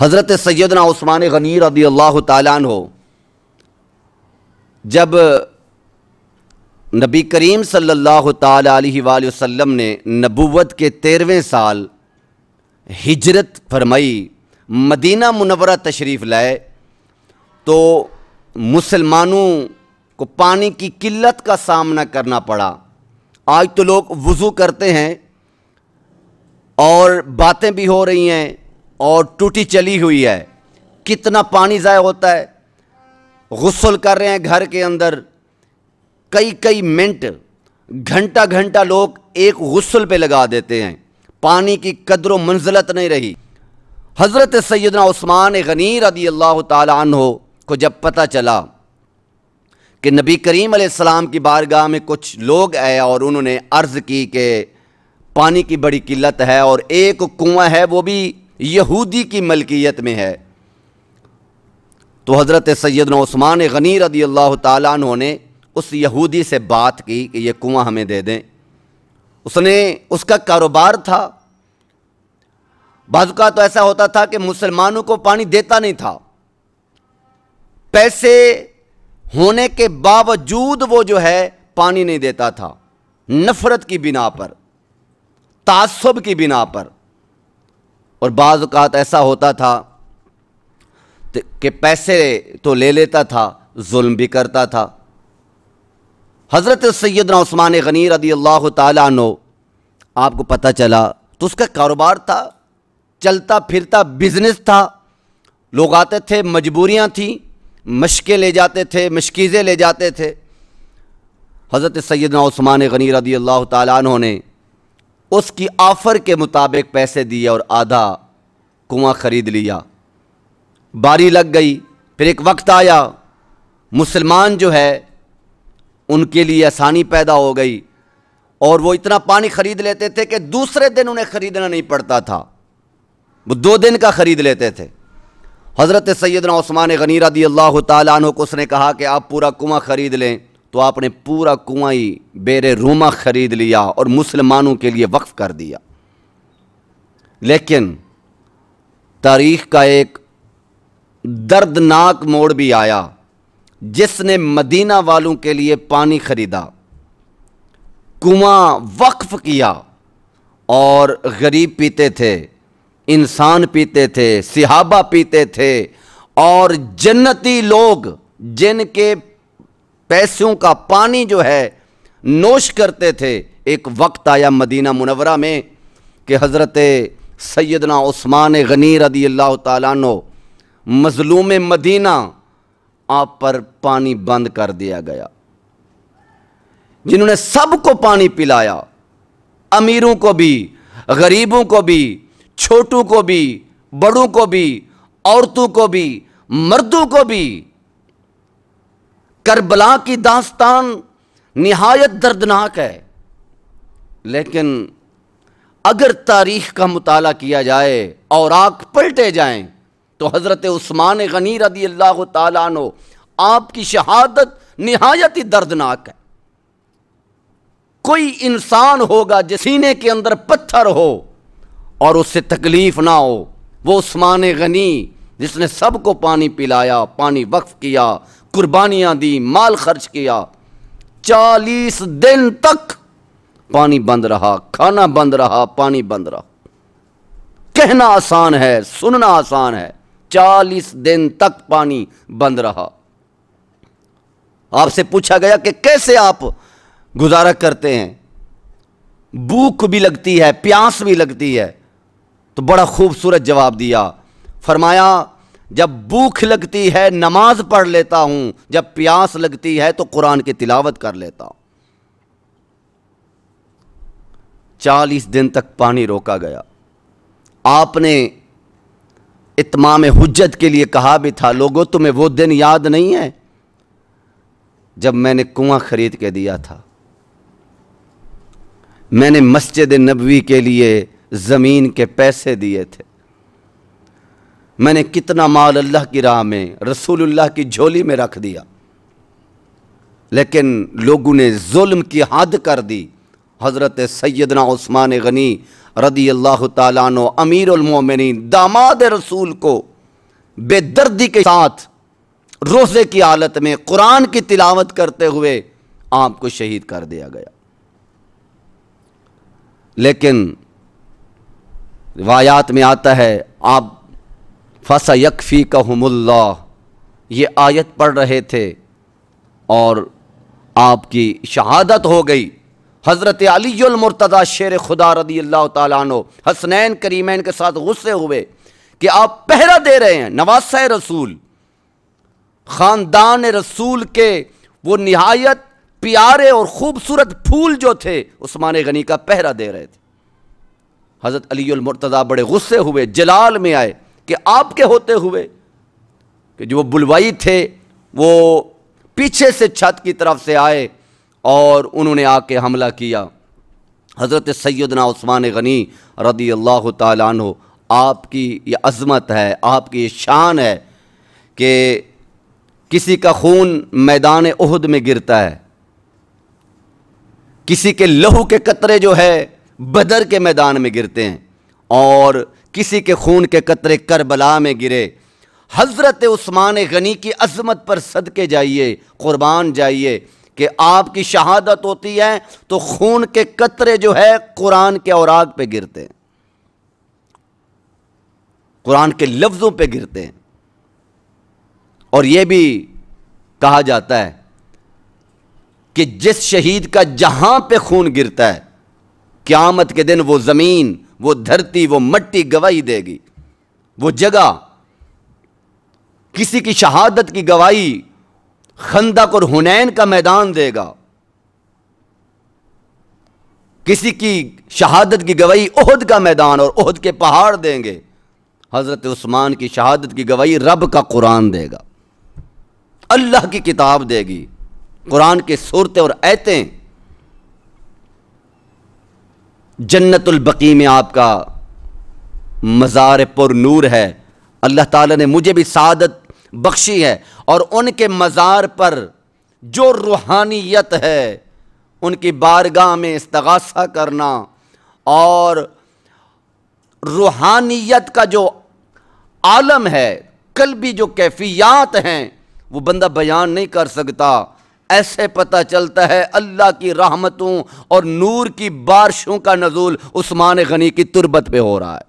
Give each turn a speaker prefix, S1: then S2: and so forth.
S1: हज़रत सैदना ओस्मान गनी रदी अल्लाह तन हो जब नबी करीम सल्लल्लाहु अलैहि वसल्लम ने नबूवत के तेरहवें साल हिजरत फरमाई मदीना मुनवरा तशरीफ़ लाए तो मुसलमानों को पानी की किल्लत का सामना करना पड़ा आज तो लोग वज़ू करते हैं और बातें भी हो रही हैं और टूटी चली हुई है कितना पानी ज़ाय होता है गसल कर रहे हैं घर के अंदर कई कई मिनट घंटा घंटा लोग एक गसल पे लगा देते हैं पानी की कदर मंजलत नहीं रही हज़रत सैदना उस्मान गनी रदी अल्लाह हो को जब पता चला कि नबी करीम सलाम की बारगाह में कुछ लोग आए और उन्होंने अर्ज़ की कि पानी की बड़ी किल्लत है और एक कुआँ है वो भी यहूदी की मलकियत में है तो हज़रत सैदन ओस्मान गनी रदी अल्लाह तु ने उस यहूदी से बात की कि यह कुआं हमें दे दें उसने उसका कारोबार था बाजुका तो ऐसा होता था कि मुसलमानों को पानी देता नहीं था पैसे होने के बावजूद वो जो है पानी नहीं देता था नफ़रत की बिना पर तासब की बिना पर और बाज़ात ऐसा होता था कि पैसे तो ले लेता था जुल्म भी करता था हज़रत सैदना उस्मान गनी रदी अल्लाह तु आपको पता चला तो उसका कारोबार था चलता फिरता बिजनेस था लोग आते थे मजबूरियां थीं मशकें ले जाते थे मशकीज़ें ले जाते थे हज़रत सैदना उस्मान गनी रदी अल्लाह तहों ने उसकी ऑफ़र के मुताबिक पैसे दिए और आधा कुआं ख़रीद लिया बारी लग गई फिर एक वक्त आया मुसलमान जो है उनके लिए आसानी पैदा हो गई और वो इतना पानी ख़रीद लेते थे कि दूसरे दिन उन्हें ख़रीदना नहीं पड़ता था वो दो दिन का ख़रीद लेते थे हज़रत सैदना ओस्मान गनी रदी अल्लाह तु को उसने कहा कि आप पूरा कुआँ ख़रीद लें तो आपने पूरा कुआ ही बेर रूमा खरीद लिया और मुसलमानों के लिए वक्फ कर दिया लेकिन तारीख का एक दर्दनाक मोड़ भी आया जिसने मदीना वालों के लिए पानी खरीदा कुआं वक्फ किया और गरीब पीते थे इंसान पीते थे सिहाबा पीते थे और जन्नती लोग जिनके पैसों का पानी जो है नोश करते थे एक वक्त आया मदीना मुनवरा में कि हज़रत सैदना उस्मान गनी रदी अल्लाह तु मज़लूम मदीना आप पर पानी बंद कर दिया गया जिन्होंने सबको पानी पिलाया अमीरों को भी गरीबों को भी छोटों को भी बड़ों को भी औरतों को भी मर्दों को भी करबला की दास्तान नहायत दर्दनाक है लेकिन अगर तारीख का मताल किया जाए और आग पलटे जाएं तो हज़रत उस्मान गनी रदी अल्लाह तनो आपकी शहादत नहायत ही दर्दनाक है कोई इंसान होगा जसीने के अंदर पत्थर हो और उससे तकलीफ ना हो वो उस्मान गनी जिसने सबको पानी पिलाया पानी वक्फ किया कुर्बानियां दी माल खर्च किया चालीस दिन तक पानी बंद रहा खाना बंद रहा पानी बंद रहा कहना आसान है सुनना आसान है चालीस दिन तक पानी बंद रहा आपसे पूछा गया कि कैसे आप गुजारा करते हैं भूख भी लगती है प्यास भी लगती है तो बड़ा खूबसूरत जवाब दिया फरमाया जब भूख लगती है नमाज पढ़ लेता हूं जब प्यास लगती है तो कुरान की तिलावत कर लेता हूं चालीस दिन तक पानी रोका गया आपने इतमाम हुज्जत के लिए कहा भी था लोगों तुम्हें वो दिन याद नहीं है जब मैंने कुआं खरीद के दिया था मैंने मस्जिद नबवी के लिए ज़मीन के पैसे दिए थे मैंने कितना माल अल्लाह की राह में रसूलुल्लाह की झोली में रख दिया लेकिन लोगों ने जुल्म की हद कर दी हज़रत सैदना उस्मान गनी रदी अल्लाह अमीर अमीरमिन दामाद रसूल को बेदर्दी के साथ रोज़े की हालत में कुरान की तिलावत करते हुए आपको शहीद कर दिया गया लेकिन रिवायात में आता है आप फस यकफ़ी कहमुल्ला ये आयत पढ़ रहे थे और आपकी शहादत हो गई हज़रत अलीमरतदा शेर खुदा रदी अल्लाह तु हसनैन करीमैन के साथ गुस्से हुए कि आप पहरा दे रहे हैं नवास रसूल ख़ानदान रसूल के वो नहायत प्यारे और ख़ूबसूरत फूल जो थे उस्मान गनी का पहरा दे रहे थे हज़रत अलीमरतदा बड़े गुस्से हुए जलाल में आए कि आपके होते हुए कि जो बुलवाई थे वो पीछे से छत की तरफ से आए और उन्होंने आके हमला किया हज़रत सैदना उस्मान गनी रदी अल्लाह हो आपकी ये अज़मत है आपकी ये शान है कि किसी का खून मैदान उहद में गिरता है किसी के लहू के कतरे जो है बदर के मैदान में गिरते हैं और किसी के खून के कतरे करबला में गिरे हज़रत उस्मान गनी की अजमत पर सदके जाइए क़ुरबान जाइए कि आपकी शहादत होती है तो खून के कतरे जो है कुरान के औराग पे गिरते कुरान के लफ्ज़ों पे गिरते हैं और यह भी कहा जाता है कि जिस शहीद का जहां पे खून गिरता है क्यामत के दिन वो ज़मीन वो धरती वो मट्टी गवाही देगी वो जगह किसी की शहादत की गवाही खंदक और हुनैन का मैदान देगा किसी की शहादत की गवाही ओहद का मैदान और ओहद के पहाड़ देंगे हज़रत उस्मान की शहादत की गवाही रब का कुरान देगा अल्लाह की किताब देगी कुरान के सुरते और ऐतें जन्नतुलबकी में आपका मज़ार पुर नूर है अल्लाह ताला ने मुझे भी सादत बख्शी है और उनके मज़ार पर जो रूहानियत है उनकी बारगाह में इस्तगासा करना और रूहानियत का जो आलम है कल भी जो कैफियात हैं वो बंदा बयान नहीं कर सकता ऐसे पता चलता है अल्लाह की रहमतों और नूर की बारिशों का नजूल उस्मान गनी की तुरबत पे हो रहा है